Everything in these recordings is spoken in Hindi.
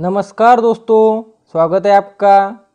नमस्कार दोस्तों स्वागत है आपका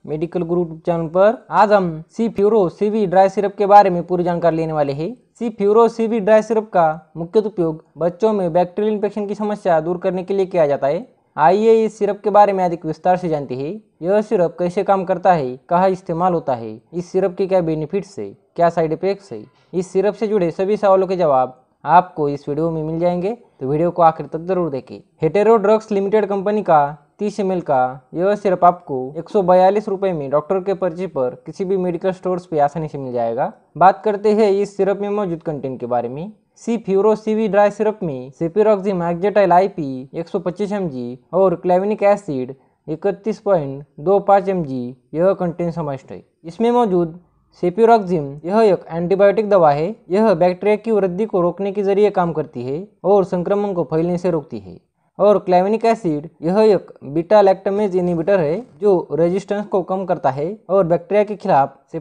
मेडिकल गुरु यूट्यूब चैनल पर आज हम Cefuro CV dry syrup के बारे में पूरी जानकारी लेने वाले हैं Cefuro CV dry syrup का मुख्य उपयोग बच्चों में बैक्टीरियल इन्फेक्शन की समस्या दूर करने के लिए किया जाता है आइए इस सिरप के बारे में अधिक विस्तार से जानते हैं यह सिरप कैसे काम करता है कहाँ इस्तेमाल होता है इस सिरप के क्या बेनिफिट्स है क्या साइड इफेक्ट्स है इस सिरप से जुड़े सभी सवालों के जवाब आपको इस वीडियो में मिल जाएंगे तो वीडियो को आखिर तक जरूर देखें हेटेरो ड्रग्स लिमिटेड कंपनी का तीस एम का यह सिरप आपको एक रुपए में डॉक्टर के पर्चे पर किसी भी मेडिकल स्टोर्स पे आसानी से मिल जाएगा बात करते हैं इस सिरप में मौजूद कंटेंट के बारे में Cefuro CV dry syrup में सिपिरोक्सिम एक्जेटाइल आई पी एक सौ पच्चीस एम जी और क्लेविनिक एसिड इकतीस पॉइंट दो पाँच एम जी यह कंटेंट समाष्ट है इसमें मौजूद सेप्यूरॉक्जिम यह एक एंटीबायोटिक दवा है यह बैक्टीरिया की वृद्धि को रोकने के जरिए काम करती है और संक्रमण को फैलने से रोकती है और क्लेविनिक एसिड यह एक बीटा लैक्टमेज इनिबिटर है जो रेजिस्टेंस को कम करता है और बैक्टीरिया के खिलाफ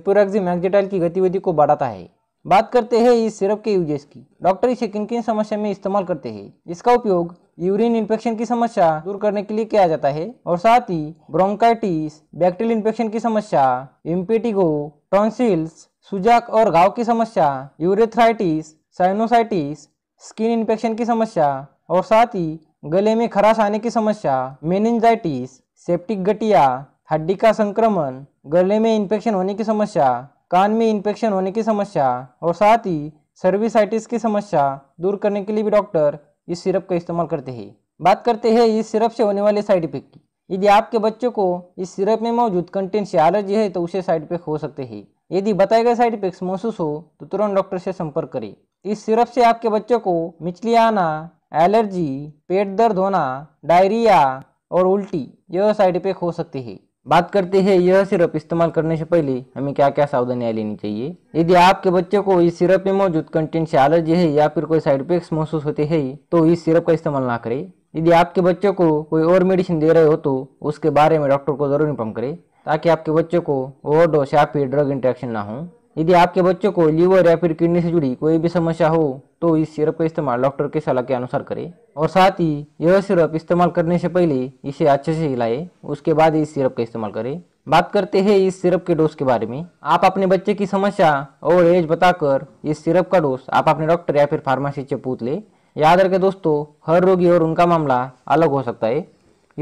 मैगजेटाइल की गतिविधि को बढ़ाता है बात करते हैं इस सिरप के यूजेस की डॉक्टर इसे किन किन समस्या में इस्तेमाल करते हैं इसका उपयोग यूरिन इन्फेक्शन की समस्या दूर करने के लिए किया जाता है और साथ ही ब्रोंकाइटिस बैक्टीरियल इन्फेक्शन की समस्या इम्पेटिगो टॉन्सिल्स सुजाक और घाव की समस्या यूरेथ्राइटिस साइनोसाइटिस स्किन इन्फेक्शन की समस्या और साथ ही गले में खराश आने की समस्या मेनिंजाइटिस सेप्टिक गटिया हड्डी का संक्रमण गले में इन्फेक्शन होने की समस्या कान में इन्फेक्शन होने की समस्या और साथ ही सर्विसाइटिस की समस्या दूर करने के लिए भी डॉक्टर इस सिरप का इस्तेमाल करते हैं बात करते हैं इस सिरप से होने वाले साइड इफेक्ट की यदि आपके बच्चों को इस सिरप में मौजूद कंटेंट से एलर्जी है तो उसे साइड इफेक्ट हो सकते हैं यदि बताए गए साइड इफेक्ट्स महसूस हो तो तुरंत डॉक्टर से संपर्क करें इस सिरप से आपके बच्चों को मिचली आना एलर्जी पेट दर्द होना डायरिया और उल्टी यह साइड इफेक्ट हो सकती है बात करते हैं यह सिरप इस्तेमाल करने से पहले हमें क्या क्या सावधानियां लेनी चाहिए यदि आपके बच्चे को इस सिरप में मौजूद कंटेंट से एलर्जी है या फिर कोई साइड इफेक्ट महसूस होते हैं तो इस सिरप का इस्तेमाल ना करें यदि आपके बच्चे को कोई और मेडिसिन दे रहे हो तो उसके बारे में डॉक्टर को जरूर इन्फॉर्म करें ताकि आपके बच्चे को ओवर या फिर ड्रग इंट्रैक्शन ना हो यदि आपके बच्चों को लीवर या फिर किडनी से जुड़ी कोई भी समस्या हो तो इस सिरप का इस्तेमाल डॉक्टर के सलाह के अनुसार करें और साथ ही यह सिरप इस्तेमाल करने से पहले इसे अच्छे से हिलाए उसके बाद इस सिरप का इस्तेमाल करें बात करते हैं इस सिरप के डोज के बारे में आप अपने बच्चे की समस्या और एज बताकर इस सिरप का डोज आप अपने डॉक्टर या फिर फार्मासी से पूछ ले याद रखें दोस्तों हर रोगी और उनका मामला अलग हो सकता है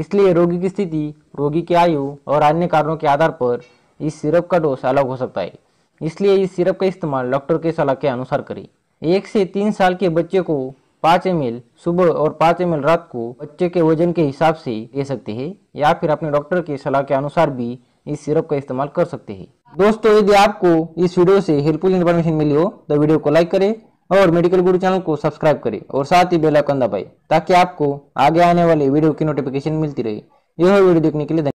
इसलिए रोगी की स्थिति रोगी की आयु और अन्य कारणों के आधार पर इस सिरप का डोज अलग हो सकता है इसलिए इस सिरप का इस्तेमाल डॉक्टर के सलाह के अनुसार करें एक से तीन साल के बच्चे को पाँच एम सुबह और पाँच एम रात को बच्चे के वजन के हिसाब से दे सकते हैं या फिर अपने डॉक्टर की सलाह के अनुसार भी इस सिरप का इस्तेमाल कर सकते हैं दोस्तों यदि आपको इस वीडियो से हेल्पफुल इन्फॉर्मेशन मिली हो तो वीडियो को लाइक करें और मेडिकल गुरु चैनल को सब्सक्राइब करें और साथ ही बेल आइकन दबाएं ताकि आपको आगे आने वाले वीडियो की नोटिफिकेशन मिलती रहे यह वीडियो देखने के लिए